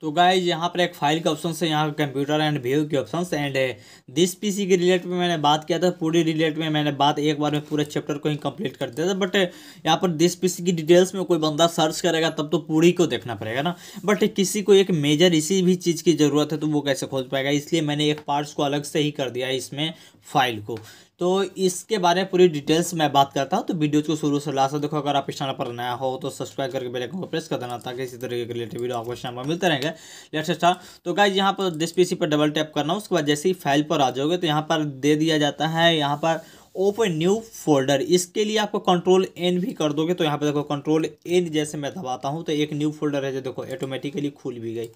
तो गाइज यहाँ पर एक फाइल के ऑप्शन है यहाँ का कंप्यूटर एंड व्यू के ऑप्शन एंड दिस पीसी के रिलेट में मैंने बात किया था पूरी रिलेट में मैंने बात एक बार में पूरे चैप्टर को ही कंप्लीट कर दिया था बट uh, यहाँ पर दिस पीसी की डिटेल्स में कोई बंदा सर्च करेगा तब तो पूरी को देखना पड़ेगा ना बट uh, किसी को एक मेजर इसी भी चीज़ की ज़रूरत है तो वो कैसे खोज पाएगा इसलिए मैंने एक पार्ट्स को अलग से ही कर दिया है इसमें फाइल को तो इसके बारे में पूरी डिटेल्स मैं बात करता हूँ तो वीडियोज़ को शुरू से लास्ट देखो अगर आप इस चैनल पर नया हो तो सब्सक्राइब करके बेल आइकन को प्रेस कर देना ताकि इसी तरीके के रिलेटेड वीडियो आपको चैनल पर मिलते रहेंगे लेट्स स्टार्ट तो गाइज यहाँ पर डिस पी पर डबल टैप करना उसके बाद जैसे ही फाइल पर आ जाओगे तो यहाँ पर दे दिया जाता है यहाँ पर ओपन न्यू फोल्डर इसके लिए आपको कंट्रोल एन भी कर दोगे तो यहाँ पर देखो कंट्रोल एन जैसे मैं दबाता हूँ तो एक न्यू फोल्डर है जो देखो ऑटोमेटिकली खुल भी गई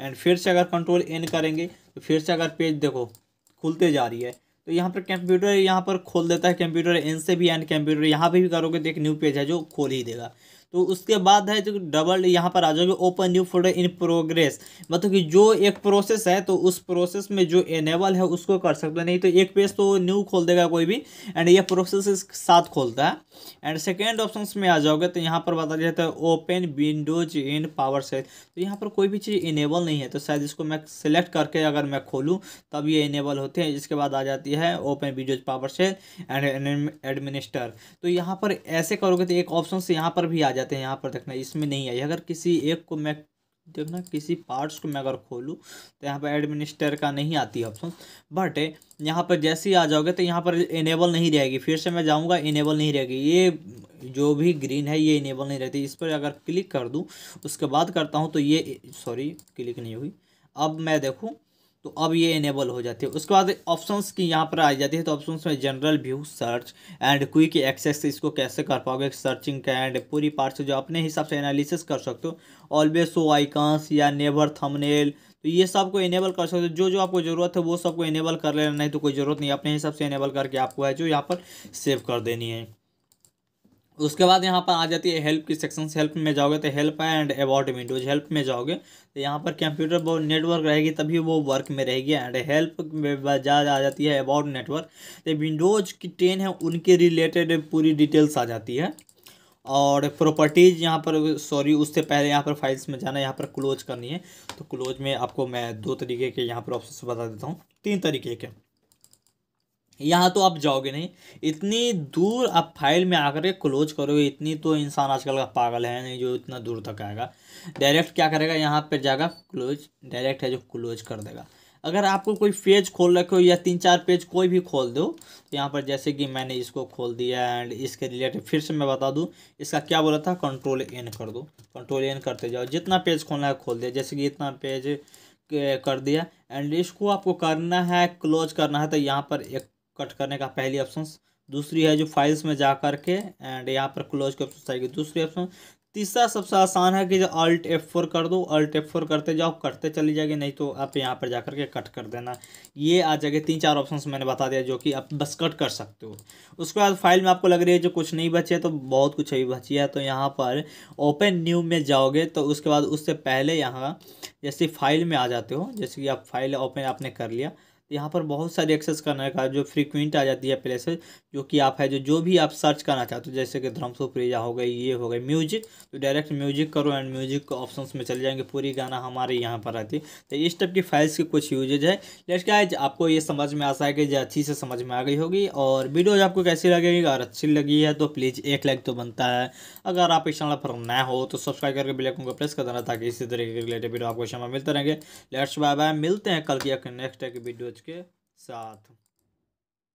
एंड फिर से अगर कंट्रोल एन करेंगे तो फिर से अगर पेज देखो खुलते जा रही है तो यहाँ पर कंप्यूटर यहाँ पर खोल देता है कंप्यूटर एन से भी एंड कंप्यूटर यहाँ पर भी करोगे तो एक न्यू पेज है जो खोल ही देगा तो उसके बाद है जो डबल यहाँ पर आ जाओगे open new folder in progress मतलब कि जो एक प्रोसेस है तो उस प्रोसेस में जो एनेबल है उसको कर सकते हो नहीं तो एक पेज तो न्यू खोल देगा कोई भी एंड यह प्रोसेस साथ खोलता है एंड सेकेंड ऑप्शन में आ जाओगे तो यहाँ पर बता दिया जाता है open Windows in power set तो यहाँ पर कोई भी चीज़ इनेबल नहीं है तो शायद इसको मैं सिलेक्ट करके अगर मैं खोलूँ तब ये इनेबल होते हैं इसके बाद आ जाती है open Windows power set and administer तो यहाँ पर ऐसे करोगे तो एक ऑप्शन यहाँ पर भी आ जाए जाते हैं यहाँ पर देखना इसमें नहीं आई अगर किसी एक को मैं देखना किसी पार्ट्स को मैं अगर खोलूँ तो यहाँ पर एडमिनिस्टर का नहीं आती ऑप्शन बट यहाँ पर जैसे ही आ जाओगे तो यहाँ पर इनेबल नहीं रहेगी फिर से मैं जाऊँगा इनेबल नहीं रहेगी ये जो भी ग्रीन है ये इनेबल नहीं रहती इस पर अगर क्लिक कर दूँ उसके बाद करता हूँ तो ये सॉरी क्लिक नहीं हुई अब मैं देखूँ तो अब ये इनेबल हो जाती है उसके बाद ऑप्शंस की यहाँ पर आ जाती है तो ऑप्शंस में general view search and quick access इसको कैसे कर पाओगे सर्चिंग का एंड पूरी पार्ट से जो अपने हिसाब से एनालिसिस कर सकते हो ऑलवेज शो आइकॉन्स या नेवर थंबनेल तो ये सब को इनेबल कर सकते हो जो जो आपको ज़रूरत है वो सबको इनेबल कर लेना नहीं तो कोई ज़रूरत नहीं अपने हिसाब से इनेबल करके आपको है जो यहाँ पर सेव कर देनी है उसके बाद यहाँ पर आ जाती है हेल्प की सेक्शन से हेल्प में जाओगे तो help and about Windows help में जाओगे तो यहाँ पर कंप्यूटर वो नेटवर्क रहेगी तभी वो वर्क में रहेगी एंड हेल्प जा आ जाती है अबाउट नेटवर्क तो विंडोज की टेन है उनके रिलेटेड पूरी डिटेल्स आ जाती है और प्रॉपर्टीज़ यहाँ पर सॉरी उससे पहले यहाँ पर फाइल्स में जाना है यहाँ पर क्लोज करनी है तो क्लोज में आपको मैं दो तरीके के यहाँ पर ऑप्शन बता देता हूँ तीन तरीके के यहाँ तो आप जाओगे नहीं इतनी दूर आप फाइल में आकर के क्लोज करोगे इतनी तो इंसान आजकल का पागल है नहीं जो इतना दूर तक आएगा डायरेक्ट क्या करेगा यहाँ पर जाएगा क्लोज डायरेक्ट है जो क्लोज कर देगा अगर आपको कोई पेज खोल रखे हो या तीन चार पेज कोई भी खोल दो तो यहाँ पर जैसे कि मैंने इसको खोल दिया एंड इसके रिलेटेड फिर से मैं बता दूँ इसका क्या बोला था कंट्रोल एन कर दो कंट्रोल एन करते जाओ जितना पेज खोलना है खोल दिया जैसे कि इतना पेज कर दिया एंड इसको आपको करना है क्लोज करना है तो यहाँ पर एक कट करने का पहली ऑप्शन दूसरी है जो फाइल्स में जा कर के एंड यहाँ पर क्लोज के ऑप्शन आएगी दूसरी ऑप्शन तीसरा सबसे आसान है कि जो अल्ट एफ फोर कर दो अल्ट एफ फोर करते जाओ कटते चली जाएगी नहीं तो आप यहाँ पर जाकर के कट कर देना ये आ जाएगा तीन चार ऑप्शंस मैंने बता दिया जो कि आप बस कट कर सकते हो उसके बाद फाइल में आपको लग रही है जो कुछ नहीं बचे तो बहुत कुछ अभी बची है तो यहाँ पर ओपन न्यू में जाओगे तो उसके बाद उससे पहले यहाँ जैसे फाइल में आ जाते हो जैसे कि आप फाइल ओपन आपने कर लिया तो यहाँ पर बहुत सारी एक्सेस करने का जो फ्रीक्वेंट आ जाती है प्लेसेस जो कि आप है जो जो भी आप सर्च करना चाहते हो जैसे कि ध्रम्स हो गई ये हो गई म्यूजिक तो डायरेक्ट म्यूजिक करो एंड म्यूजिक के ऑप्शन में चले जाएंगे पूरी गाना हमारे यहाँ पर आती है तो इस टाइप की फाइल्स के कुछ यूजेज है लेट्स क्या है आपको ये समझ में आशा है कि अच्छी से समझ में आ गई होगी और वीडियो आपको कैसी लगेगी अगर अच्छी लगी है तो प्लीज़ एक लाइक तो बनता है अगर आप इस चैनल पर नया हो तो सब्सक्राइब करके बेलाइकन को प्रेस कर देना ताकि इसी तरीके के रिलेटेड वीडियो आपको क्षमा मिलते रहेंगे लेट्स बाय बाय मिलते हैं कल की नेक्स्ट एक वीडियो के साथ